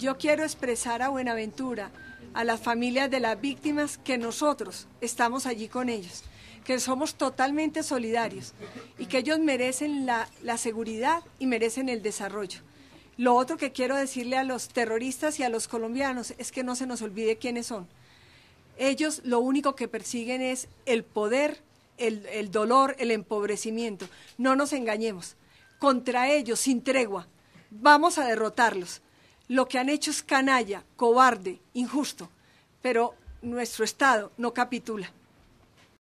Yo quiero expresar a Buenaventura, a las familias de las víctimas, que nosotros estamos allí con ellos, que somos totalmente solidarios y que ellos merecen la, seguridad y merecen el desarrollo. Lo otro que quiero decirle a los terroristas y a los colombianos es que no se nos olvide quiénes son. Ellos lo único que persiguen es el poder, el, dolor, el empobrecimiento. No nos engañemos. Contra ellos, sin tregua, vamos a derrotarlos. Lo que han hecho es canalla, cobarde, injusto, pero nuestro Estado no capitula.